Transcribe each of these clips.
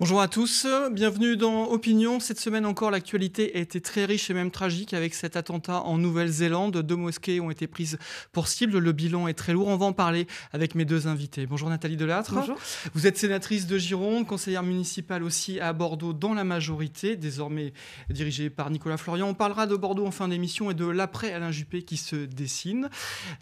Bonjour à tous, bienvenue dans Opinion. Cette semaine encore, l'actualité a été très riche et même tragique avec cet attentat en Nouvelle-Zélande. Deux mosquées ont été prises pour cible. Le bilan est très lourd. On va en parler avec mes deux invités. Bonjour Nathalie Delattre. Bonjour. Vous êtes sénatrice de Gironde, conseillère municipale aussi à Bordeaux dans la majorité, désormais dirigée par Nicolas Florian. On parlera de Bordeaux en fin d'émission et de l'après Alain Juppé qui se dessine.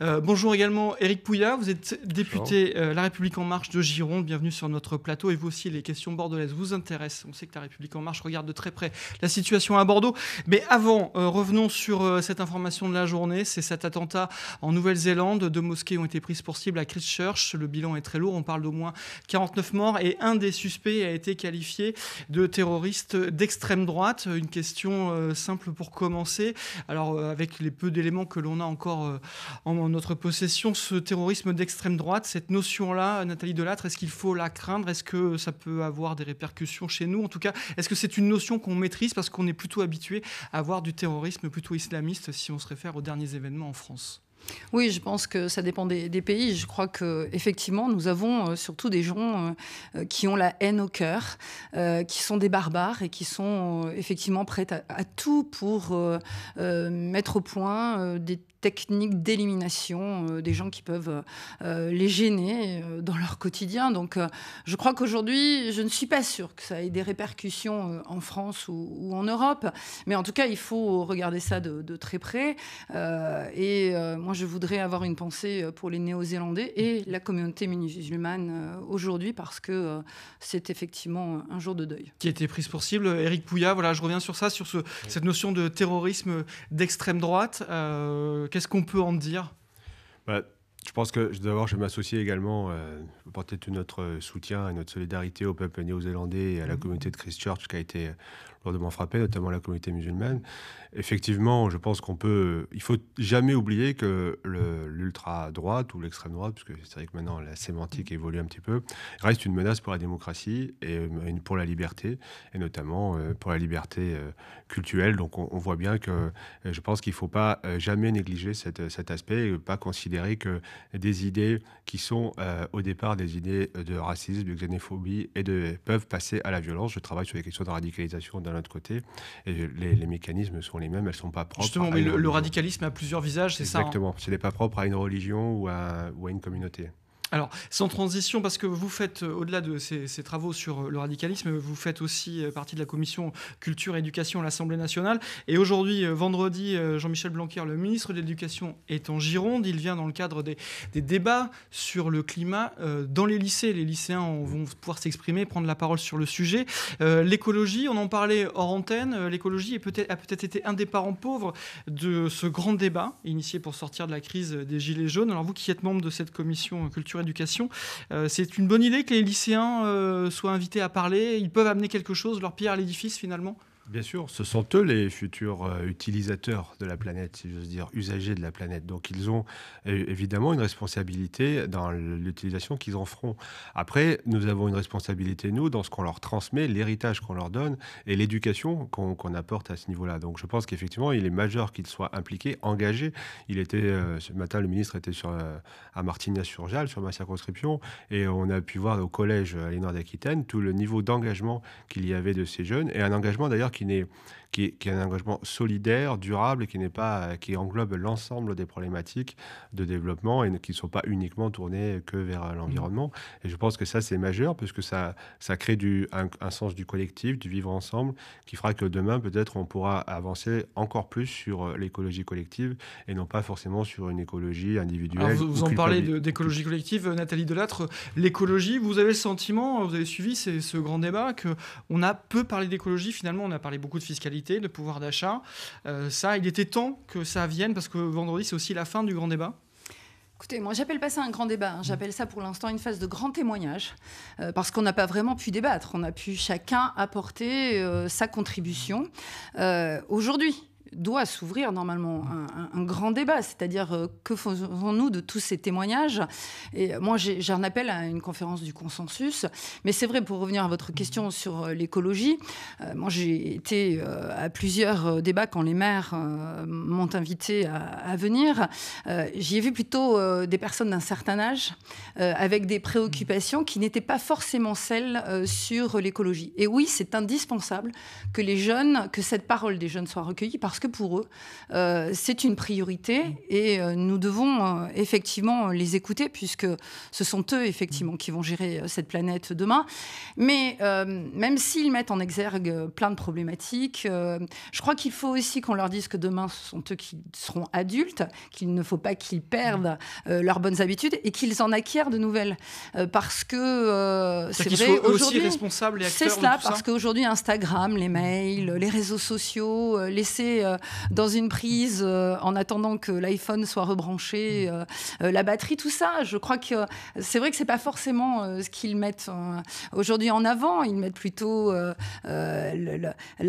Euh, bonjour également Éric Pouillard. Vous êtes député euh, La République En Marche de Gironde. Bienvenue sur notre plateau et vous aussi les questions bordelaises vous intéresse. On sait que la République en marche regarde de très près la situation à Bordeaux. Mais avant, euh, revenons sur euh, cette information de la journée. C'est cet attentat en Nouvelle-Zélande. Deux mosquées ont été prises pour cible à Christchurch. Le bilan est très lourd. On parle d'au moins 49 morts et un des suspects a été qualifié de terroriste d'extrême droite. Une question euh, simple pour commencer. Alors, avec les peu d'éléments que l'on a encore en, notre possession, ce terrorisme d'extrême droite, cette notion-là, Nathalie Delattre, est-ce qu'il faut la craindre Est-ce que ça peut avoir des réponses? percussions chez nous En tout cas, est-ce que c'est une notion qu'on maîtrise parce qu'on est plutôt habitué à voir du terrorisme plutôt islamiste si on se réfère aux derniers événements en France oui, je pense que ça dépend des, pays. Je crois que effectivement, nous avons euh, surtout des gens euh, qui ont la haine au cœur, euh, qui sont des barbares et qui sont effectivement prêts à tout pour mettre au point des techniques d'élimination euh, des gens qui peuvent euh, les gêner euh, dans leur quotidien. Donc je crois qu'aujourd'hui, je ne suis pas sûre que ça ait des répercussions en France ou, en Europe. Mais en tout cas, il faut regarder ça de, très près. et moi, je voudrais avoir une pensée pour les Néo-Zélandais et la communauté musulmane aujourd'hui parce que c'est effectivement un jour de deuil. Qui a été prise pour cible, Eric Pouya. Voilà, je reviens sur ça, sur ce, cette notion de terrorisme d'extrême droite. Qu'est-ce qu'on peut en dire bah, Je pense que d'abord, je vais m'associer également, euh, porter tout notre soutien et notre solidarité au peuple néo-zélandais et à la mmh. communauté de Christchurch qui a été de m'en frapper, notamment la communauté musulmane. Effectivement, je pense qu'on peut. Il faut jamais oublier que l'ultra-droite ou l'extrême droite, puisque c'est vrai que maintenant la sémantique évolue un petit peu, reste une menace pour la démocratie et euh, pour la liberté, et notamment euh, pour la liberté euh, culturelle. Donc on, voit bien que je pense qu'il ne faut pas jamais négliger cet aspect et pas considérer que des idées qui sont au départ des idées de racisme, de xénophobie et de peuvent passer à la violence. Je travaille sur les questions de radicalisation d'un autre côté. Et les, mécanismes sont les mêmes, elles ne sont pas propres. Justement, le, radicalisme a plusieurs visages, c'est ça hein. Exactement, ce n'est pas propre à une religion ou ou à une communauté. Alors, sans transition, parce que vous faites, euh, au-delà de ces, travaux sur euh, le radicalisme, vous faites aussi euh, partie de la commission culture et éducation à l'Assemblée nationale. Et aujourd'hui, vendredi, Jean-Michel Blanquer, le ministre de l'Éducation, est en Gironde. Il vient dans le cadre des, débats sur le climat dans les lycées. Les lycéens vont pouvoir s'exprimer, prendre la parole sur le sujet. l'écologie, on en parlait hors antenne, l'écologie a peut-être été un des parents pauvres de ce grand débat initié pour sortir de la crise des Gilets jaunes. Alors, vous qui êtes membre de cette commission culture éducation. Euh, c'est une bonne idée que les lycéens euh, soient invités à parler. Ils peuvent amener quelque chose, leur pierre à l'édifice finalement. Bien sûr, ce sont eux les futurs euh, utilisateurs de la planète, si veux dire, usagers de la planète. Donc ils ont évidemment une responsabilité dans l'utilisation qu'ils en feront. Après, nous avons une responsabilité, nous, dans ce qu'on leur transmet, l'héritage qu'on leur donne et l'éducation qu'on apporte à ce niveau-là. Donc je pense qu'effectivement, il est majeur qu'ils soient impliqués, engagés. Il était, euh, ce matin, le ministre était sur, euh, à martignas sur jal sur ma circonscription, et on a pu voir au collège à d'Aquitaine tout le niveau d'engagement qu'il y avait de ces jeunes, et un engagement d'ailleurs qui n'est qui est, un engagement solidaire, durable, qui, n'est pas, qui englobe l'ensemble des problématiques de développement et qui ne sont pas uniquement tournées que vers euh, l'environnement. Mmh. Et je pense que ça, c'est majeur, puisque ça, ça crée du, un, sens du collectif, du vivre ensemble, qui fera que demain, peut-être, on pourra avancer encore plus sur euh, l'écologie collective et non pas forcément sur une écologie individuelle. vous, vous en parlez d'écologie collective, euh, Nathalie Delattre. L'écologie, vous avez le sentiment, vous avez suivi ce grand débat, qu'on a peu parlé d'écologie. Finalement, on a parlé beaucoup de fiscalité le pouvoir d'achat. Euh, ça, il était temps que ça vienne parce que vendredi, c'est aussi la fin du grand débat. Écoutez, moi, j'appelle pas ça un grand débat. Hein. Mm. J'appelle ça pour l'instant une phase de grand témoignage, euh, parce qu'on n'a pas vraiment pu débattre. On a pu chacun apporter euh, sa contribution. Aujourd'hui, doit s'ouvrir normalement mmh. un, grand débat, c'est-à-dire euh, que faisons-nous de tous ces témoignages Et moi, j'en appelle à une conférence du consensus, mais c'est vrai, pour revenir à votre question mmh. sur euh, l'écologie, euh, moi j'ai été à plusieurs débats quand les maires m'ont invité à, à venir, j'y ai vu plutôt des personnes d'un certain âge, avec des préoccupations qui n'étaient pas forcément celles sur l'écologie. Et oui, c'est indispensable que les jeunes, que cette parole des jeunes soit recueillie, parce que pour eux, euh, c'est une priorité mm. et euh, nous devons euh, effectivement les écouter puisque ce sont eux effectivement mm. qui vont gérer cette planète demain. Mais même s'ils mettent en exergue plein de problématiques, je crois qu'il faut aussi qu'on leur dise que demain, ce sont eux qui seront adultes, qu'il ne faut pas qu'ils perdent mm. leurs bonnes habitudes et qu'ils en acquièrent de nouvelles. parce que c'est vrai, aujourd'hui, C'est cela, parce qu'aujourd'hui, Instagram, les mails, les réseaux sociaux, laisser euh, dans une prise euh, en attendant que l'iPhone soit rebranché, mm. euh, la batterie, tout ça. Je crois que c'est vrai que c'est pas forcément ce qu'ils mettent aujourd'hui en avant. Ils mettent plutôt la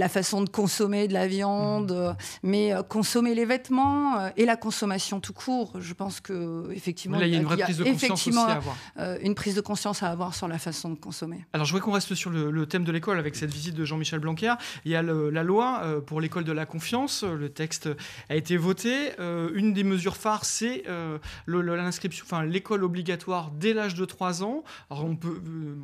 façon de consommer de la viande, mm. mais consommer les vêtements et la consommation tout court. Je pense que effectivement, il y a une vraie prise de conscience à avoir. une prise de conscience à avoir sur la façon de consommer. Alors, je voudrais qu'on reste sur le, thème de l'école avec cette visite de Jean-Michel Blanquer. Il y a la loi pour l'école de la confiance euh, le texte a été voté. Euh, une des mesures phares, c'est euh, l'inscription, enfin l'école obligatoire dès l'âge de 3 ans. Alors on peut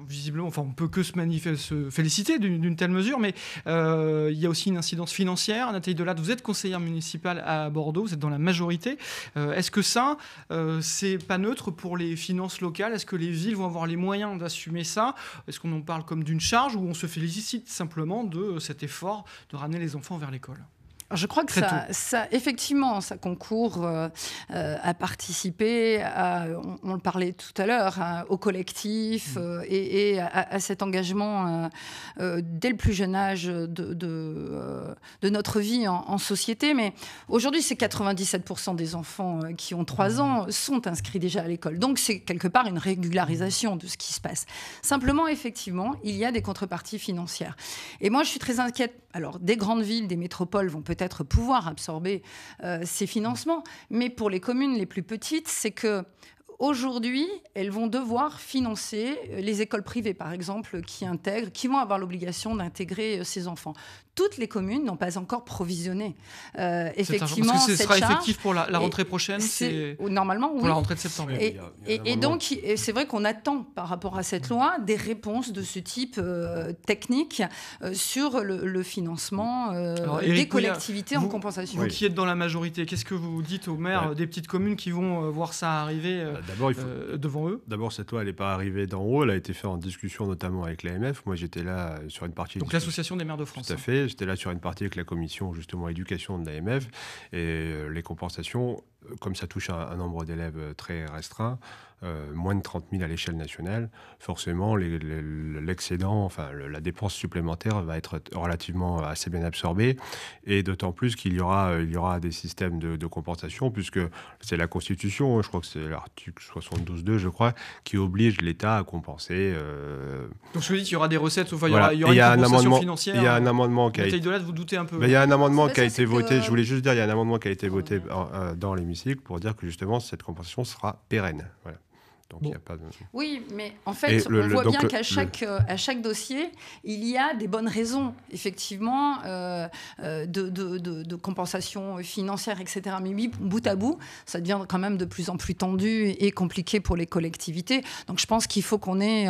visiblement, enfin on peut que se, féliciter d'une telle mesure, mais il y a aussi une incidence financière. Nathalie Delat, vous êtes conseillère municipale à Bordeaux, vous êtes dans la majorité. Est-ce que ça, c'est pas neutre pour les finances locales Est-ce que les villes vont avoir les moyens d'assumer ça Est-ce qu'on en parle comme d'une charge ou on se félicite simplement de cet effort de ramener les enfants vers l'école je crois que ça, ça, effectivement, ça concourt euh, euh, à participer, on, le parlait tout à l'heure, hein, au collectif mm. euh, et, à, cet engagement dès le plus jeune âge de, de, notre vie en, en société. Mais aujourd'hui, c'est 97% des enfants qui ont 3 mm. ans sont inscrits déjà à l'école. Donc c'est quelque part une régularisation de ce qui se passe. Simplement, effectivement, il y a des contreparties financières. Et moi, je suis très inquiète alors, des grandes villes, des métropoles vont peut-être pouvoir absorber euh, ces financements, mais pour les communes les plus petites, c'est que aujourd'hui, elles vont devoir financer euh, les écoles privées, par exemple, qui intègrent, qui vont avoir l'obligation d'intégrer euh, ces enfants toutes les communes n'ont pas encore provisionné. Euh, effectivement, parce que ce sera effectif pour la, rentrée prochaine. C'est, normalement, oui. Pour la rentrée de septembre. Et, et, donc, c'est vrai qu'on attend par rapport à cette loi des réponses de ce type euh, technique euh, sur le, financement euh, des collectivités en compensation. Vous qui êtes dans la majorité, qu'est-ce que vous dites aux maires des petites communes qui vont voir ça arriver bah, devant eux D'abord, cette loi, elle n'est pas arrivée d'en haut. Elle a été faite en discussion notamment avec l'AMF. Moi, j'étais là sur une partie. Donc, l'association des maires de France. Tout à hein. fait c'était là sur une partie avec la commission justement éducation de l'AMF et euh, les compensations euh, comme ça touche un, nombre d'élèves euh, très restreint, euh, moins de 30 000 à l'échelle nationale, forcément l'excédent, enfin la dépense supplémentaire va être relativement assez bien absorbée, et d'autant plus qu'il y aura, il y aura des systèmes de, compensation, puisque c'est la Constitution, hein, je crois que c'est l'article 72.2, je crois, qui oblige l'État à compenser. Donc je vous dis qu'il y aura des recettes, enfin il y aura, des y aura financière. Il y a un amendement qui a été... un il y a un amendement qui a été voté, je voulais juste dire, il y a un amendement qui a été ah, voté dans l'émission pour dire que justement cette compensation sera pérenne. Oui, mais en fait, on voit bien qu'à chaque, euh, chaque dossier, il y a des bonnes raisons, effectivement, euh, euh, de, compensation financière, etc. Mais oui, bout à bout, ça devient quand même de plus en plus tendu et compliqué pour les collectivités. Donc je pense qu'il faut qu'on ait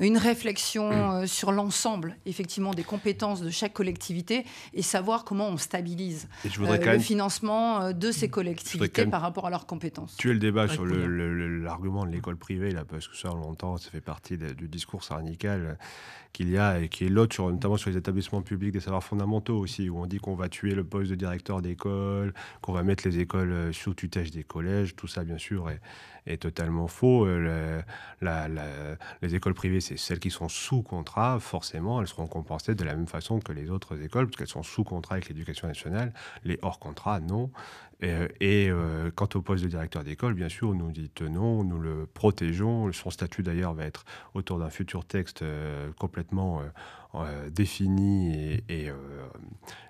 une réflexion mm. sur l'ensemble, effectivement, des compétences de chaque collectivité et savoir comment on stabilise le financement de ces collectivités par rapport à leurs compétences. Tu es le débat sur l'argument de l'école privé, là, parce que ça, longtemps, ça fait partie du discours syndical qu'il y a et qui est l'autre, sur, notamment sur les établissements publics des savoirs fondamentaux aussi, où on dit qu'on va tuer le poste de directeur d'école, qu'on va mettre les écoles euh, sous tutelle des collèges. Tout ça, bien sûr, est, totalement faux. Euh, les écoles privées, c'est celles qui sont sous contrat, forcément, elles seront compensées de la même façon que les autres écoles, parce qu'elles sont sous contrat avec l'éducation nationale. Les hors contrat, non. Et, euh, euh, quant au poste de directeur d'école, bien sûr, nous y tenons, nous le protégeons. Son statut, d'ailleurs, va être autour d'un futur texte euh, complètement défini et,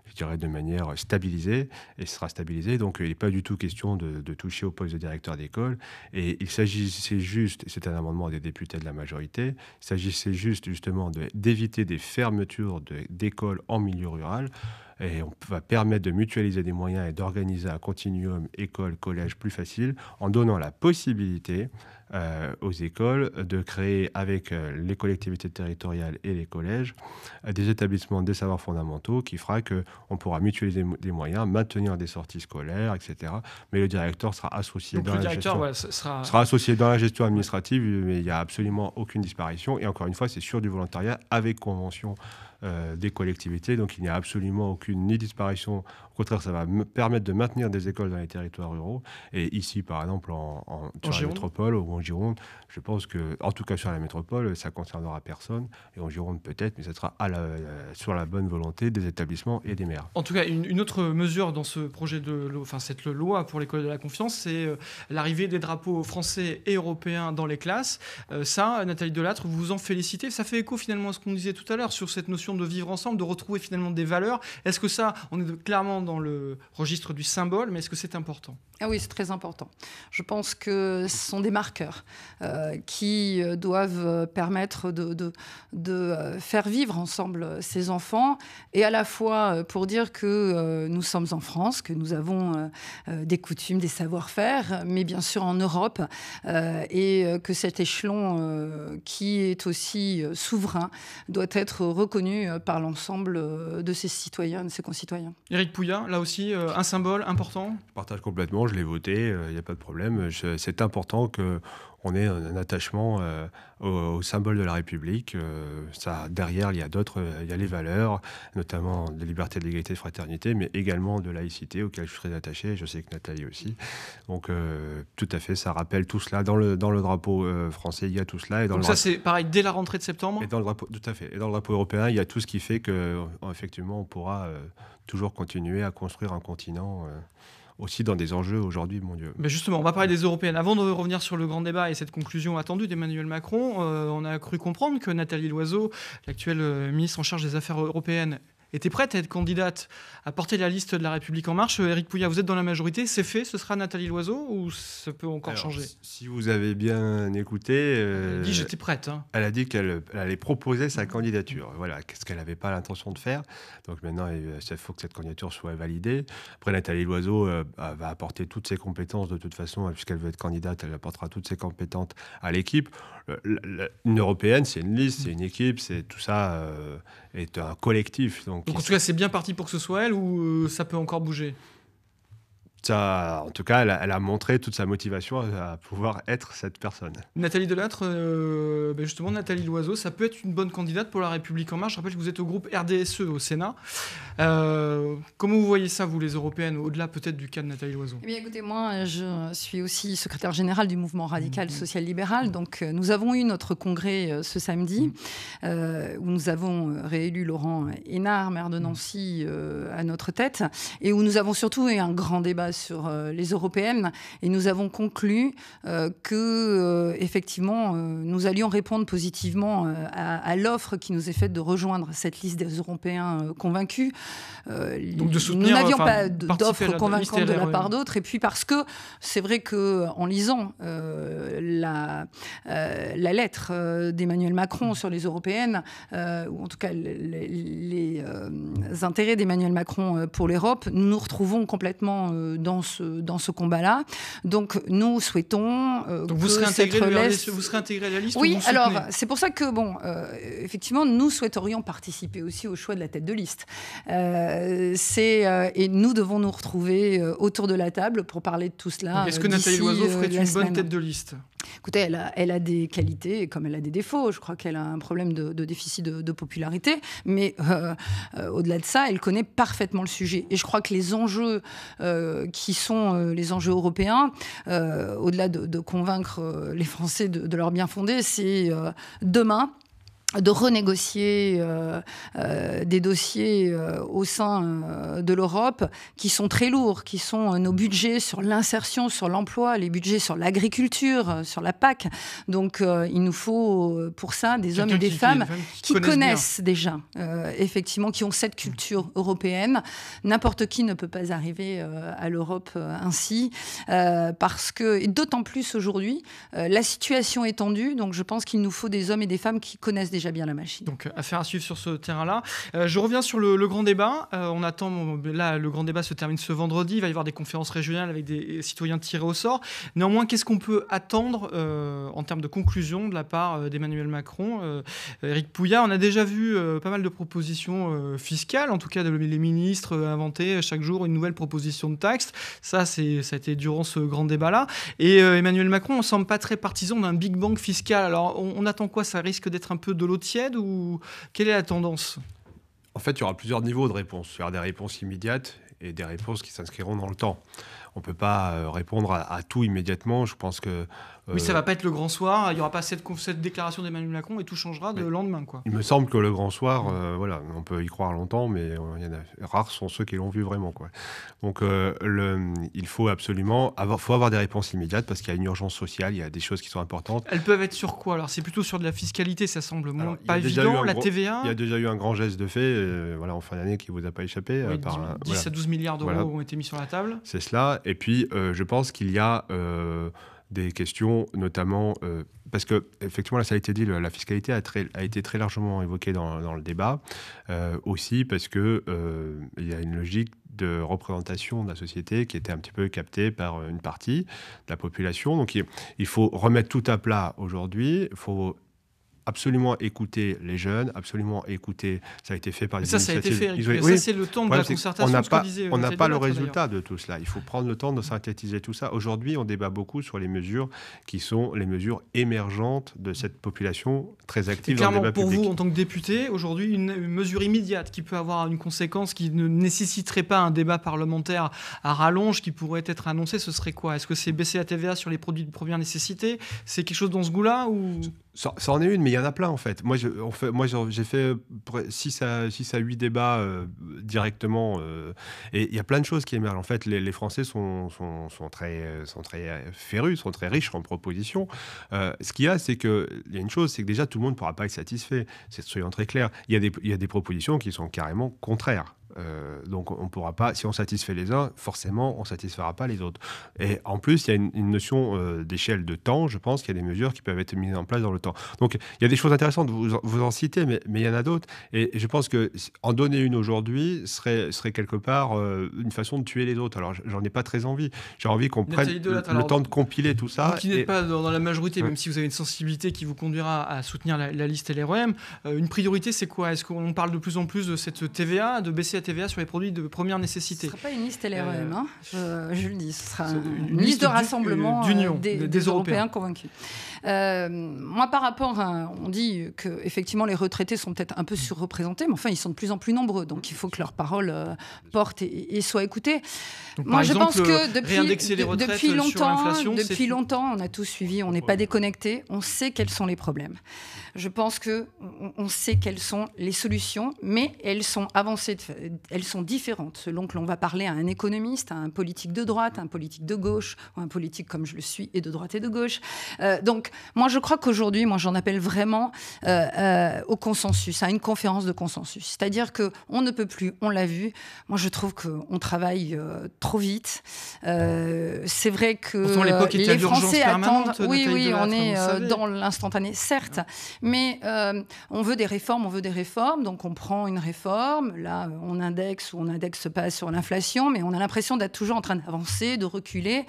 je dirais, de manière stabilisée. Et sera stabilisé. Donc, il n'est pas du tout question de, toucher au poste de directeur d'école. Et il s'agissait juste, c'est un amendement des députés de la majorité, il s'agissait juste, justement, d'éviter des fermetures d'écoles en milieu rural et on va permettre de mutualiser des moyens et d'organiser un continuum école-collège plus facile en donnant la possibilité euh, aux écoles de créer avec euh, les collectivités territoriales et les collèges euh, des établissements des savoirs fondamentaux qui fera qu'on pourra mutualiser des moyens, maintenir des sorties scolaires, etc. Mais le directeur sera associé, dans, la gestion, sera... associé dans la gestion administrative, mais il n'y a absolument aucune disparition. Et encore une fois, c'est sur du volontariat avec convention. des collectivités. Donc il n'y a absolument aucune ni disparition. Au contraire, ça va me permettre de maintenir des écoles dans les territoires ruraux. Et ici, par exemple, en, en, en sur métropole, en Gironde, je pense que, en tout cas sur la métropole, ça concernera personne. Et en Gironde peut-être, mais ça sera sur la bonne volonté des établissements et des maires. En tout cas, une, autre mesure dans ce projet de enfin cette loi pour l'école de la confiance, c'est euh, l'arrivée des drapeaux français et européens dans les classes. Euh, ça, Nathalie Delattre, vous vous en félicitez. Ça fait écho finalement à ce qu'on disait tout à l'heure sur cette notion de vivre ensemble, de retrouver finalement des valeurs. Est-ce que ça, on est clairement dans le registre du symbole, mais est-ce que c'est important ah oui, c'est très important. Je pense que ce sont des marqueurs euh, qui euh, doivent euh, permettre de, faire vivre ensemble ces enfants et à la fois pour dire que nous sommes en France, que nous avons des coutumes, des savoir-faire, mais bien sûr en Europe et que cet échelon qui est aussi souverain doit être reconnu par l'ensemble de ses citoyens, de ses concitoyens. Éric Pouillat, là aussi, un symbole important Je partage complètement je l'ai voté, il euh, n'y a pas de problème. C'est important qu'on ait un, attachement euh, au, symbole de la République. Euh, ça, derrière, il y a d'autres, il y a les valeurs, notamment de liberté, de l'égalité, de fraternité, mais également de laïcité auquel je serais attaché. Je sais que Nathalie aussi. Donc, tout à fait, ça rappelle tout cela. Dans le, dans le drapeau français, il y a tout cela. Et dans Donc, ça, c'est pareil, dès la rentrée de septembre et dans le drapeau, Tout à fait. Et dans le drapeau européen, il y a tout ce qui fait que, effectivement, on pourra toujours continuer à construire un continent aussi dans des enjeux aujourd'hui, mon Dieu. Mais justement, on va parler des européennes. Avant de revenir sur le grand débat et cette conclusion attendue d'Emmanuel Macron, euh, on a cru comprendre que Nathalie Loiseau, l'actuelle euh, ministre en charge des Affaires européennes, était prête à être candidate à porter la liste de La République En Marche, euh, Éric Pouillat, vous êtes dans la majorité, c'est fait, ce sera Nathalie Loiseau ou ça peut encore changer Si vous avez bien écouté... elle a dit euh, j'étais prête. Hein. Elle a dit qu'elle allait proposer sa mm. candidature, voilà, ce qu'elle n'avait pas l'intention de faire. Donc maintenant, euh, il faut que cette candidature soit validée. Après, Nathalie Loiseau va apporter toutes ses compétences de toute façon, puisqu'elle veut être candidate, elle apportera toutes ses compétences à l'équipe. Une européenne, c'est une liste, c'est une équipe, c'est tout ça est un collectif. Donc, ah, Donc, en tout cas, c'est bien parti pour que ce soit elle ou euh, ça peut encore bouger en tout cas, elle a, montré toute sa motivation à, pouvoir être cette personne. Nathalie Delattre, euh, ben justement, Nathalie Loiseau, ça peut être une bonne candidate pour La République En Marche. Je rappelle que vous êtes au groupe RDSE au Sénat. Euh, comment vous voyez ça, vous, les Européennes, au-delà peut-être du cas de Nathalie Loiseau eh Écoutez, moi, je suis aussi secrétaire générale du mouvement radical mm-hmm. social-libéral. Mm-hmm. Donc, euh, nous avons eu notre congrès ce samedi, mm-hmm. où nous avons réélu Laurent Hénard, maire de Nancy, à notre tête, et où nous avons surtout eu un grand débat sur euh, les européennes et nous avons conclu euh, que, euh, effectivement, nous allions répondre positivement à, l'offre qui nous est faite de rejoindre cette liste des Européens convaincus. Donc nous n'avions pas d'offre convaincante de la part d'autres. Et puis parce que c'est vrai que en lisant la, la lettre d'Emmanuel Macron sur les européennes, ou en tout cas les, les intérêts d'Emmanuel Macron pour l'Europe, nous nous retrouvons complètement dans ce, dans ce combat-là. Donc nous souhaitons euh, Donc vous serez vous serez intégré à la liste Oui, alors c'est pour ça que, bon, euh, effectivement, nous souhaiterions participer aussi au choix de la tête de liste. Euh, c'est, et nous devons nous retrouver autour de la table pour parler de tout cela. Est-ce que Nathalie Loiseau ferait une bonne tête de liste Écoutez, elle a, des qualités comme elle a des défauts. Je crois qu'elle a un problème de, déficit de, popularité, mais euh, euh, au-delà de ça, elle connaît parfaitement le sujet. Et je crois que les enjeux euh, qui sont les enjeux européens, au-delà de, de, convaincre les Français de, leur bien fondé, c'est demain de renégocier euh, euh, des dossiers euh, au sein de l'Europe qui sont très lourds, qui sont nos budgets sur l'insertion, sur l'emploi, les budgets sur l'agriculture, sur la PAC. Donc il nous faut pour ça des hommes et des femmes qui, connaissent, déjà, effectivement, qui ont cette culture européenne. N'importe qui ne peut pas arriver à l'Europe ainsi, parce que, d'autant plus aujourd'hui, la situation est tendue, donc je pense qu'il nous faut des hommes et des femmes qui connaissent déjà déjà bien la machine. Donc, euh, affaire à suivre sur ce terrain-là. Euh, je reviens sur le, grand débat. Euh, on attend, là, le grand débat se termine ce vendredi. Il va y avoir des conférences régionales avec des citoyens tirés au sort. Néanmoins, qu'est-ce qu'on peut attendre en termes de conclusion de la part d'Emmanuel Macron Éric Pouillat, on a déjà vu pas mal de propositions fiscales, en tout cas les ministres inventaient chaque jour une nouvelle proposition de taxe. Ça, c'est, ça a été durant ce grand débat-là. Et Emmanuel Macron, on ne semble pas très partisan d'un Big Bang fiscal. Alors, on, on attend quoi Ça risque d'être un peu de l'eau tiède ou quelle est la tendance En fait, il y aura plusieurs niveaux de réponses. Il y aura des réponses immédiates et des réponses qui s'inscriront dans le temps. On ne peut pas euh, répondre à, à, tout immédiatement. Je pense que mais ça euh, va pas être le grand soir, il y aura pas cette, déclaration d'Emmanuel Macron et tout changera le lendemain. Quoi. Il me semble que le grand soir, euh, voilà, on peut y croire longtemps, mais euh, en rares sont ceux qui l'ont vu vraiment. Quoi. Donc le, il faut absolument avoir, faut avoir des réponses immédiates parce qu'il y a une urgence sociale, il y a des choses qui sont importantes. Elles peuvent être sur quoi Alors c'est plutôt sur de la fiscalité, ça semble moins pas évident, la TVA Il y a déjà eu un grand geste de fait, voilà, en fin d'année qui vous a pas échappé. par 10, à 12 milliards d'euros ont été mis sur la table. C'est cela, et puis je pense qu'il y a des questions, notamment euh, parce que effectivement, là, ça a été dit, la fiscalité a, a, été très largement évoquée dans, le débat, euh, aussi parce que euh, il y a une logique de représentation de la société qui était un petit peu captée par une partie de la population. Donc il, il faut remettre tout à plat aujourd'hui. Il faut absolument écouter les jeunes, absolument écouter. Ça a été fait par les ça, Ça, a été fait. Ça, c'est le temps de la concertation. On n'a pas, on n'a pas le résultat de tout cela. Il faut prendre le temps de synthétiser tout ça. Aujourd'hui, on débat beaucoup sur les mesures qui sont les mesures émergentes de cette population très active dans le débat pour vous, en tant que député, aujourd'hui, une, mesure immédiate qui peut avoir une conséquence qui ne nécessiterait pas un débat parlementaire à rallonge qui pourrait être annoncé, ce serait quoi Est-ce que c'est baisser la TVA sur les produits de première nécessité C'est quelque chose dans ce goût-là ou ça, en est une, mais il y en a plein en fait. Moi, moi j'ai fait 6 euh, à, 8 débats euh, directement, euh, et il y a plein de choses qui émergent. En fait, les, Français sont, très, très férus, sont très riches en propositions. ce qu'il y a, c'est qu'il y a une chose, c'est que déjà tout le monde ne pourra pas être satisfait. C'est soyons très clairs. Il il y a des propositions qui sont carrément contraires euh, donc on pourra pas, si on satisfait les uns, forcément on ne satisfera pas les autres. Et en plus, il y a une, notion euh, d'échelle de temps, je pense qu'il y a des mesures qui peuvent être mises en place dans le temps. Donc il y a des choses intéressantes, vous, en, vous citez, mais, il y en a d'autres. Et, je pense que en donner une aujourd'hui serait, serait quelque part euh, une façon de tuer les autres. Alors j'en ai pas très envie. J'ai envie qu'on prenne le, temps de compiler tout ça. qui n'est pas dans, la majorité, même si vous avez une sensibilité qui vous conduira à soutenir la, liste LREM, une priorité c'est quoi Est-ce qu'on parle de plus en plus de cette TVA, de baisser TVA sur les produits de première nécessité. Ce ne sera pas une liste LREM, euh, hein. je, le dis. Ce sera une, liste, de rassemblement euh, des, Européens convaincus. Euh, moi, par rapport On dit que effectivement les retraités sont peut-être un peu surreprésentés, mais enfin, ils sont de plus en plus nombreux. Donc, il faut que leur parole euh, portent porte et, soient soit écoutée. moi, je pense que depuis, depuis longtemps, depuis longtemps, on a tous suivi, on n'est pas déconnecté, on sait quels sont les problèmes. Je pense que on sait quelles sont les solutions, mais elles sont avancées, elles sont différentes selon que l'on va parler à un économiste, à un politique de droite, à un politique de gauche, ou à un politique comme je le suis, et de droite et de gauche. Euh, donc, moi, je crois qu'aujourd'hui, moi, j'en appelle vraiment euh, euh, au consensus, à une conférence de consensus. C'est-à-dire que on ne peut plus, on l'a vu. Moi, je trouve qu'on travaille euh, trop vite. c'est vrai que les Français attendent. Oui, oui, on est dans l'instantané, certes, mais on veut des réformes, on veut des réformes. Donc, on prend une réforme. Là, on indexe ou on indexe pas sur l'inflation, mais on a l'impression d'être toujours en train d'avancer, de reculer.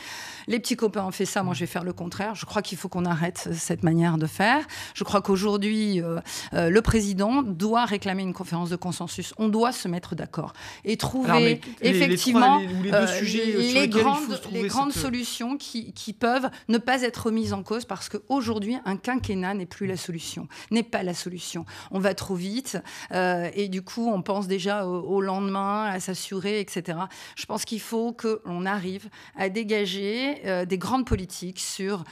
Les petits copains ont fait ça. Moi, je vais faire le contraire. Je crois qu'il faut qu'on arrête cette manière de faire. Je crois qu'aujourd'hui, euh, euh, le président doit réclamer une conférence de consensus. On doit se mettre d'accord et trouver effectivement les, euh, grandes, solutions qui, peuvent ne pas être remises en cause parce qu'aujourd'hui, un quinquennat n'est plus la solution, n'est pas la solution. On va trop vite et du coup, on pense déjà au, lendemain, à s'assurer, etc. Je pense qu'il faut que l'on arrive à dégager des grandes politiques sur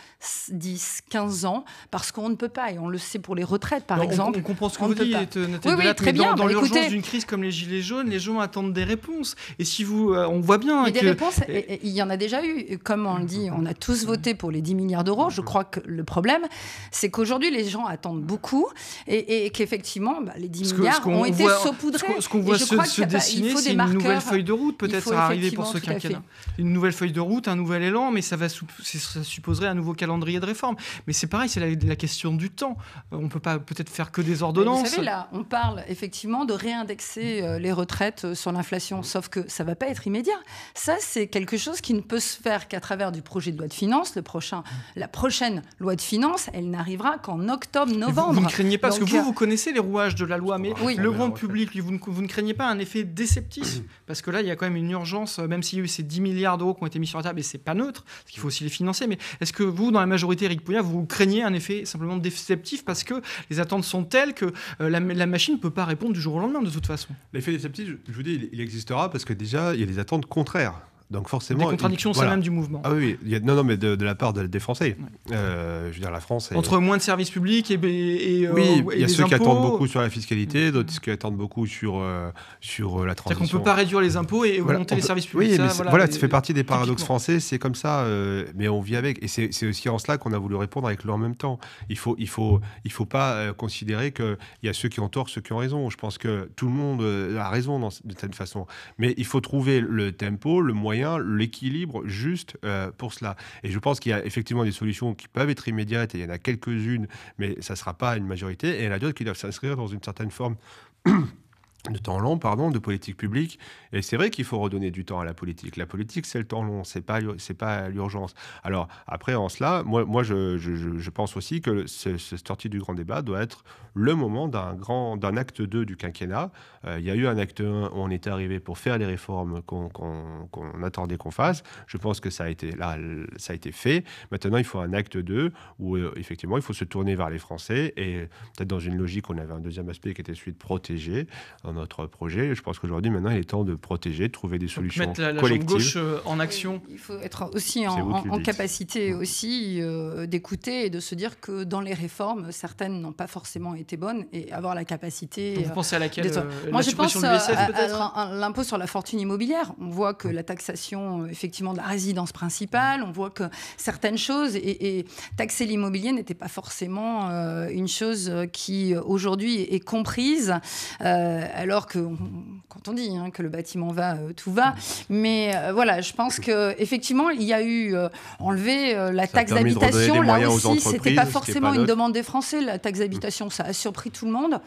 10, 15 ans, parce qu'on ne peut pas, et on le sait pour les retraites par exemple. On, comprend ce qu'on vous dites, euh, oui, oui, très bien, dans, l'urgence d'une crise comme les Gilets jaunes, les gens attendent des réponses. Et si vous, euh, on voit bien. Mais que... des réponses, il y en a déjà eu. Comme on le dit, on a tous mm. voté pour les 10 milliards d'euros. Je mm. crois que le problème, c'est qu'aujourd'hui, les gens attendent beaucoup et, qu'effectivement, bah, les 10 milliards ont été saupoudrés. Ce qu'on voit se, dessiner, c'est une nouvelle feuille de route, peut-être, arriver pour ce quinquennat. Une nouvelle feuille de route, un nouvel élan, mais ça, va, ça supposerait un nouveau calendrier de réforme. Mais c'est pareil, c'est la, question du temps. Euh, on peut pas peut-être faire que des ordonnances. vous savez, là, on parle effectivement de réindexer euh, les retraites euh, sur l'inflation, sauf que ça va pas être immédiat. Ça, c'est quelque chose qui ne peut se faire qu'à travers du projet de loi de finances. Le prochain, la prochaine loi de finances, elle n'arrivera qu'en octobre-novembre. Vous, ne craignez pas, parce que vous, vous connaissez les rouages de la loi, mais le grand public, vous, ne, craignez pas un effet déceptif, parce que là, il y a quand même une urgence, même s'il y a eu ces 10 milliards d'euros qui ont été mis sur la table, et c'est pas neutre, parce qu'il faut aussi les financer. Mais est-ce que vous, dans la majorité, Eric vous craignez un effet simplement déceptif parce que les attentes sont telles que euh, la, machine ne peut pas répondre du jour au lendemain de toute façon. L'effet déceptif, je, vous dis, il, existera parce que déjà, il y a des attentes contraires. Donc forcément, des contradictions c'est même du mouvement. Ah oui, a non, non, mais de, la part des Français. Euh, je veux dire, la France. Entre moins de services publics et, et, oui, euh, il y a ceux qui attendent beaucoup sur la fiscalité, mm. d'autres qui attendent beaucoup sur euh, sur la transition. C'est-à-dire qu'on peut pas réduire les impôts et augmenter les services publics. Oui, mais voilà, ça fait partie des paradoxes français. C'est comme ça, mais on vit avec. Et c'est aussi en cela qu'on a voulu répondre avec le en même temps. Il faut il faut il faut pas considérer que il y a ceux qui ont tort, ceux qui ont raison. Je pense que tout le monde a raison d'une certaine façon, mais il faut trouver le tempo, le moyen l'équilibre juste euh, pour cela. Et je pense qu'il y a effectivement des solutions qui peuvent être immédiates, et il y en a quelques-unes, mais ça ne sera pas une majorité, et il y en d'autres qui doivent s'inscrire dans une certaine forme de temps long, pardon, de politique publique. Et c'est vrai qu'il faut redonner du temps à la politique. La politique, c'est le temps long, c'est pas, c'est pas l'urgence. Alors après, en cela, moi, moi je, je, pense aussi que cette sortie du grand débat doit être le moment d'un grand, d'un acte 2 du quinquennat. Euh, il y a eu un acte 1 où on était arrivé pour faire les réformes qu'on, attendait qu'on fasse. Je pense que ça a été là, ça a été fait. Maintenant, il faut un acte 2 où euh, effectivement, il faut se tourner vers les Français et peut-être dans une logique, on avait un deuxième aspect qui était celui de protéger notre projet. Je pense qu'aujourd'hui, maintenant, il est temps de protéger, de trouver des solutions mettre la, gauche euh, en action. Il faut être aussi en, capacité aussi euh, d'écouter et de se dire que dans les réformes, certaines n'ont pas forcément été bonnes et avoir la capacité. vous euh, pensez à laquelle Moi, je pense à, l'impôt sur la fortune immobilière. On voit que la taxation, effectivement, de la résidence principale, on voit que certaines choses et, taxer l'immobilier n'était pas forcément une chose qui aujourd'hui est comprise alors que quand on dit hein, que le bâtiment va, euh, tout va. Mais euh, voilà, je pense que effectivement, il y a eu euh, enlevé la taxe d'habitation. Là aussi, c'était pas forcément une demande des Français. La taxe mm. d'habitation, ça a surpris tout le monde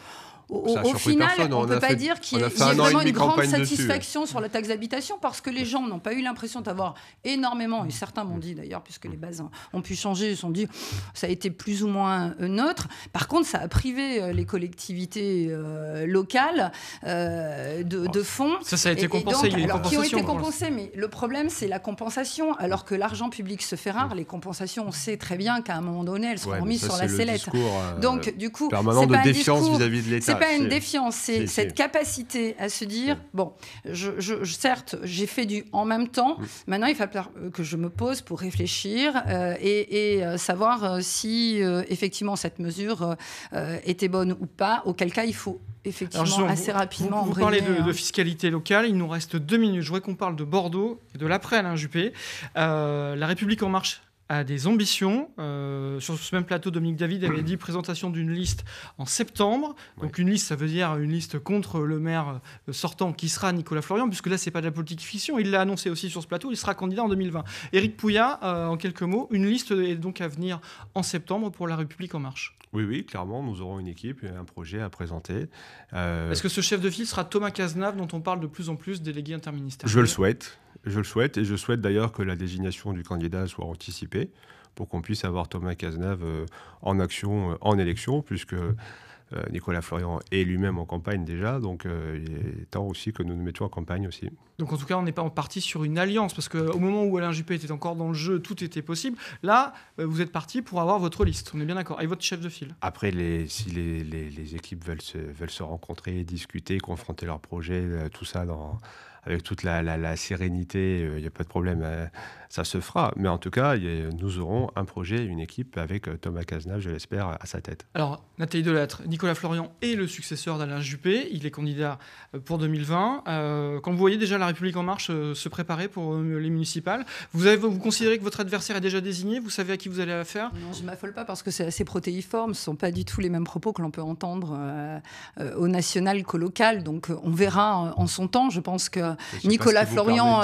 au, final, on ne peut pas dire qu'il y, ait vraiment une grande satisfaction sur la taxe d'habitation parce que les gens n'ont pas eu l'impression d'avoir énormément, et certains m'ont dit d'ailleurs, puisque les bases ont pu changer, ils sont dit ça a été plus ou moins euh, neutre. Par contre, ça a privé euh, les collectivités euh, locales de, ah, fonds. Ça, ça a été compensé. il y a alors, qui ont été compensés, mais le problème, c'est la compensation. Alors que l'argent public se fait rare, mm. les compensations, on sait très bien qu'à un moment donné, elles seront mises sur la sellette. donc, du coup, permanent de défiance vis à -vis de l'État pas une défiance, c'est cette capacité à se dire bon, je, certes, j'ai fait du en même temps. Mm. Maintenant, il va falloir euh, que je me pose pour réfléchir euh, et, euh, savoir si effectivement cette mesure était bonne ou pas. Auquel cas, il faut effectivement assez rapidement. Vous, parlez de, de, hein. fiscalité locale. Il nous reste deux minutes. Je voudrais qu'on parle de Bordeaux et de l'après Alain Juppé. La République en marche a des ambitions. Euh, sur ce même plateau, Dominique David avait dit présentation d'une liste en septembre. Donc une liste, ça veut dire une liste contre le maire euh, sortant qui sera Nicolas Florian, puisque là, c'est pas de la politique fiction. Il l'a annoncé aussi sur ce plateau, il sera candidat en 2020. Éric Pouillat, euh, en quelques mots, une liste est donc à venir en septembre pour La République en marche. Oui, oui, clairement, nous aurons une équipe et un projet à présenter. Euh, Est-ce que ce chef de file sera Thomas Cazenave, dont on parle de plus en plus, délégué interministériel Je le souhaite, je le souhaite, et je souhaite d'ailleurs que la désignation du candidat soit anticipée pour qu'on puisse avoir Thomas Cazenave euh, en action euh, en élection, puisque euh, Nicolas Florian est lui-même en campagne déjà, donc euh, il est temps aussi que nous nous mettions en campagne aussi. Donc en tout cas, on n'est pas en partie sur une alliance, parce qu'au moment où Alain Juppé était encore dans le jeu, tout était possible. Là, euh, vous êtes parti pour avoir votre liste, on est bien d'accord, et votre chef de file. Après, les, si les, équipes veulent se, veulent se rencontrer, discuter, confronter leurs projets, tout ça dans, avec toute la, sérénité, il n'y a pas de problème ça se fera. Mais en tout cas, nous aurons un projet, une équipe avec euh, Thomas Cazenave, je l'espère, à sa tête. Alors, Nathalie Delattre, Nicolas Florian est le successeur d'Alain Juppé. Il est candidat euh, pour 2020. Euh, quand vous voyez déjà La République En Marche se préparer pour les municipales, vous, avez, vous considérez que votre adversaire est déjà désigné Vous savez à qui vous allez affaire Non, je ne m'affole pas parce que c'est assez protéiforme. Ce ne sont pas du tout les mêmes propos que l'on peut entendre au national qu'au local. Donc, on verra en son temps. Je pense que Nicolas Florian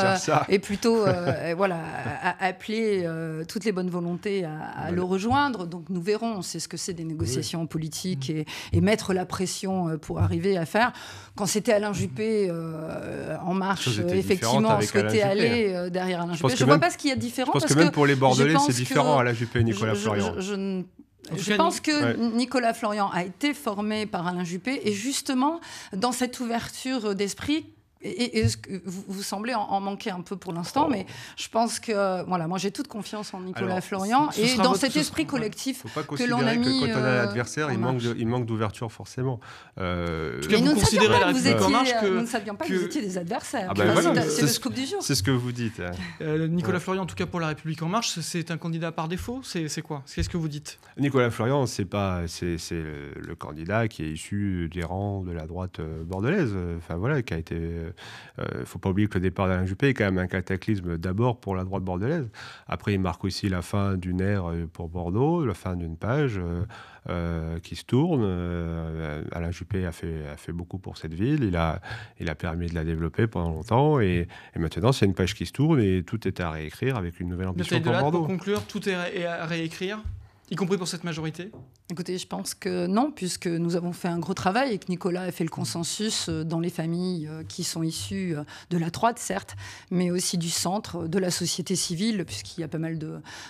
est plutôt. voilà appeler euh, toutes les bonnes volontés à, le rejoindre. Donc nous verrons. C'est ce que c'est des négociations politiques mmh. et, mettre la pression euh, pour arriver à faire. Quand c'était Alain mmh. Juppé euh, en marche, effectivement, on souhaitait aller derrière Alain Juppé. Je ne vois pas ce qu'il y a de différent. Je pense parce que même pour les Bordelais, c'est différent Alain Juppé et Nicolas Florian. Je, pense que Nicolas Florian a été formé par Alain Juppé et justement dans cette ouverture d'esprit et, vous, vous, semblez en, manquer un peu pour l'instant, oh. mais je pense que voilà, moi j'ai toute confiance en Nicolas Florian et dans cet esprit collectif que l'on a mis. Que quand euh, l'adversaire, il manque, il manque d'ouverture forcément. Euh, nous, ne pas que, vous étiez des adversaires. Ah bah c'est, le scoop du jour. C'est ce que vous dites. Hein. Euh, Nicolas Florian, en tout cas pour la République en marche, c'est un candidat par défaut. C'est, c'est quoi Qu'est-ce que vous dites Nicolas Florian, c'est pas, c'est le candidat qui est issu des rangs de la droite euh, bordelaise. Enfin voilà, qui a été ne euh, euh, faut pas oublier que le départ d'Alain Juppé est quand même un cataclysme d'abord pour la droite bordelaise. Après, il marque aussi la fin d'une ère euh, pour Bordeaux, la fin d'une page. qui se tourne. Alain Juppé a fait, beaucoup pour cette ville. Il a, permis de la développer pendant longtemps. Et, maintenant, c'est une page qui se tourne et tout est à réécrire avec une nouvelle ambition pour Bordeaux. Pour conclure, tout est à réécrire y compris pour cette majorité Écoutez, je pense que non, puisque nous avons fait un gros travail et que Nicolas a fait le consensus euh, dans les familles euh, qui sont issues euh, de la droite, certes, mais aussi du centre, de la société civile, puisqu'il y a pas mal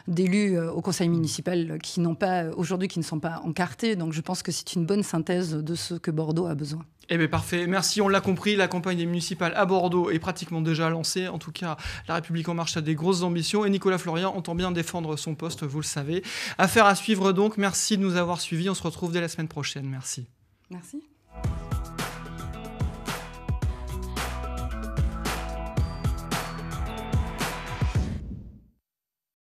d'élus au conseil municipal qui n'ont pas, aujourd'hui, qui ne sont pas encartés. Donc je pense que c'est une bonne synthèse de ce que Bordeaux a besoin. Eh bien parfait, merci, on l'a compris, la campagne des municipales à Bordeaux est pratiquement déjà lancée, en tout cas La République en marche a des grosses ambitions et Nicolas Florian entend bien défendre son poste, vous le savez. Affaire à suivre donc, merci de nous avoir suivis, on se retrouve dès la semaine prochaine, merci. Merci.